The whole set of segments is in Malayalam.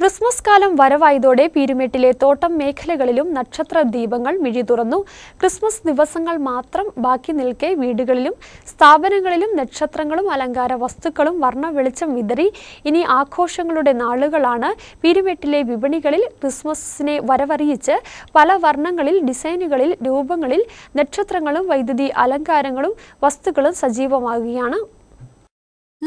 ക്രിസ്മസ് കാലം വരവായതോടെ പീരുമേട്ടിലെ തോട്ടം മേഖലകളിലും നക്ഷത്ര ദീപങ്ങൾ മിഴി തുറന്നു ക്രിസ്മസ് ദിവസങ്ങൾ മാത്രം ബാക്കി നിൽക്കെ വീടുകളിലും സ്ഥാപനങ്ങളിലും നക്ഷത്രങ്ങളും അലങ്കാര വസ്തുക്കളും വർണ്ണ വെളിച്ചം വിതറി ഇനി ആഘോഷങ്ങളുടെ നാളുകളാണ് പീരുമേട്ടിലെ വിപണികളിൽ ക്രിസ്മസിനെ വരവറിയിച്ച് പല വർണ്ണങ്ങളിൽ ഡിസൈനുകളിൽ രൂപങ്ങളിൽ നക്ഷത്രങ്ങളും വൈദ്യുതി അലങ്കാരങ്ങളും വസ്തുക്കളും സജീവമാകുകയാണ്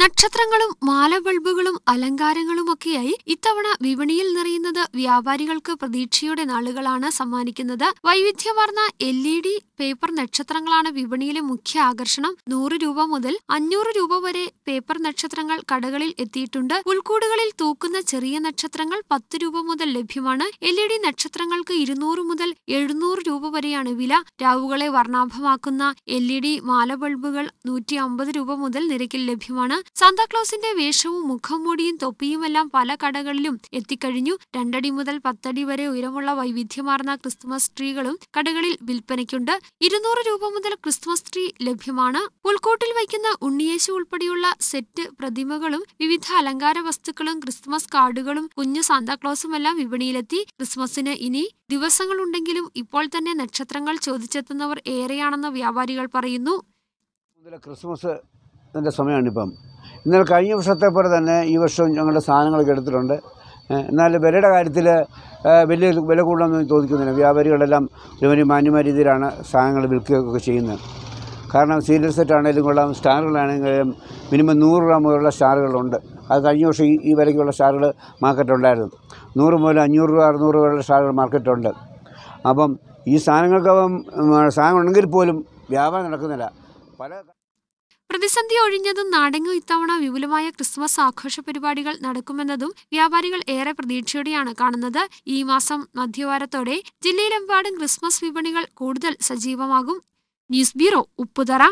നക്ഷത്രങ്ങളും മാല ബൾബുകളും അലങ്കാരങ്ങളുമൊക്കെയായി ഇത്തവണ വിപണിയിൽ നിറയുന്നത് വ്യാപാരികൾക്ക് പ്രതീക്ഷയുടെ നാളുകളാണ് സമ്മാനിക്കുന്നത് വൈവിധ്യമാർന്ന എൽ ഇ ഡി പേപ്പർ നക്ഷത്രങ്ങളാണ് വിപണിയിലെ മുഖ്യ ആകർഷണം നൂറ് രൂപ മുതൽ അഞ്ഞൂറ് രൂപ വരെ പേപ്പർ നക്ഷത്രങ്ങൾ കടകളിൽ എത്തിയിട്ടുണ്ട് ഉൾക്കൂടുകളിൽ തൂക്കുന്ന ചെറിയ നക്ഷത്രങ്ങൾ പത്ത് രൂപ മുതൽ ലഭ്യമാണ് എൽ ഇ ഡി നക്ഷത്രങ്ങൾക്ക് ഇരുന്നൂറ് മുതൽ എഴുന്നൂറ് രൂപ വരെയാണ് വില രാവുകളെ വർണ്ണാഭമാക്കുന്ന എൽ ഇ ഡി മാല ബൾബുകൾ നൂറ്റി അമ്പത് രൂപ മുതൽ നിരക്കിൽ ലഭ്യമാണ് സാന്താക്ലോസിന്റെ വേഷവും മുടിയും തൊപ്പിയുമെല്ലാം പല കടകളിലും എത്തിക്കഴിഞ്ഞു രണ്ടടി മുതൽ പത്തടി വരെ ഉയരമുള്ള വൈവിധ്യമാർന്ന ക്രിസ്തുമസ് ട്രീകളും കടകളിൽ വിൽപ്പനയ്ക്കുണ്ട് ഇരുന്നൂറ് രൂപ മുതൽ ക്രിസ്തുമസ് ട്രീ ലഭ്യമാണ് പുൽക്കൂട്ടിൽ വയ്ക്കുന്ന ഉണ്ണിയേശു ഉൾപ്പെടെയുള്ള സെറ്റ് പ്രതിമകളും വിവിധ അലങ്കാര വസ്തുക്കളും ക്രിസ്തുമസ് കാർഡുകളും കുഞ്ഞു സാന്താക്ലോസുമെല്ലാം വിപണിയിലെത്തി ക്രിസ്മസിന് ഇനി ദിവസങ്ങളുണ്ടെങ്കിലും ഇപ്പോൾ തന്നെ നക്ഷത്രങ്ങൾ ചോദിച്ചെത്തുന്നവർ ഏറെയാണെന്ന് വ്യാപാരികൾ പറയുന്നു ക്രിസ്മസ് ഇതിൻ്റെ സമയമാണിപ്പം എന്നാൽ കഴിഞ്ഞ വർഷത്തെ പോലെ തന്നെ ഈ വർഷം ഞങ്ങളുടെ സാധനങ്ങളൊക്കെ എടുത്തിട്ടുണ്ട് എന്നാൽ വിലയുടെ കാര്യത്തിൽ വലിയ വില കൂടുതലൊന്നും ചോദിക്കുന്നില്ല വ്യാപാരികളെല്ലാം ഒരു മാന്യമായ രീതിയിലാണ് സാധനങ്ങൾ വിൽക്കുകയൊക്കെ ചെയ്യുന്നത് കാരണം സീരിയൽ സെറ്റ് ആണെങ്കിലും കൊള്ളാം സ്റ്റാറുകളാണെങ്കിലും മിനിമം നൂറ് രൂപ മുതലുള്ള സ്റ്റാറുകളുണ്ട് അത് കഴിഞ്ഞ വർഷം ഈ വിലയ്ക്കുള്ള സ്റ്റാറുകൾ മാർക്കറ്റുണ്ടായിരുന്നു നൂറ് മുതൽ അഞ്ഞൂറ് രൂപ അറുന്നൂറ് രൂപയുള്ള സ്റ്റാറുകൾ മാർക്കറ്റുണ്ട് അപ്പം ഈ സാധനങ്ങൾക്കപ്പം സാധനം ഉണ്ടെങ്കിൽ പോലും വ്യാപാരം നടക്കുന്നില്ല പല പ്രതിസന്ധി ഒഴിഞ്ഞതും നാടെങ്ങും ഇത്തവണ വിപുലമായ ക്രിസ്മസ് ആഘോഷ പരിപാടികൾ നടക്കുമെന്നതും വ്യാപാരികൾ ഏറെ പ്രതീക്ഷയോടെയാണ് കാണുന്നത് ഈ മാസം മധ്യവാരത്തോടെ ജില്ലയിലെമ്പാടും ക്രിസ്മസ് വിപണികൾ കൂടുതൽ സജീവമാകും ന്യൂസ് ബ്യൂറോ ഉപ്പുതറ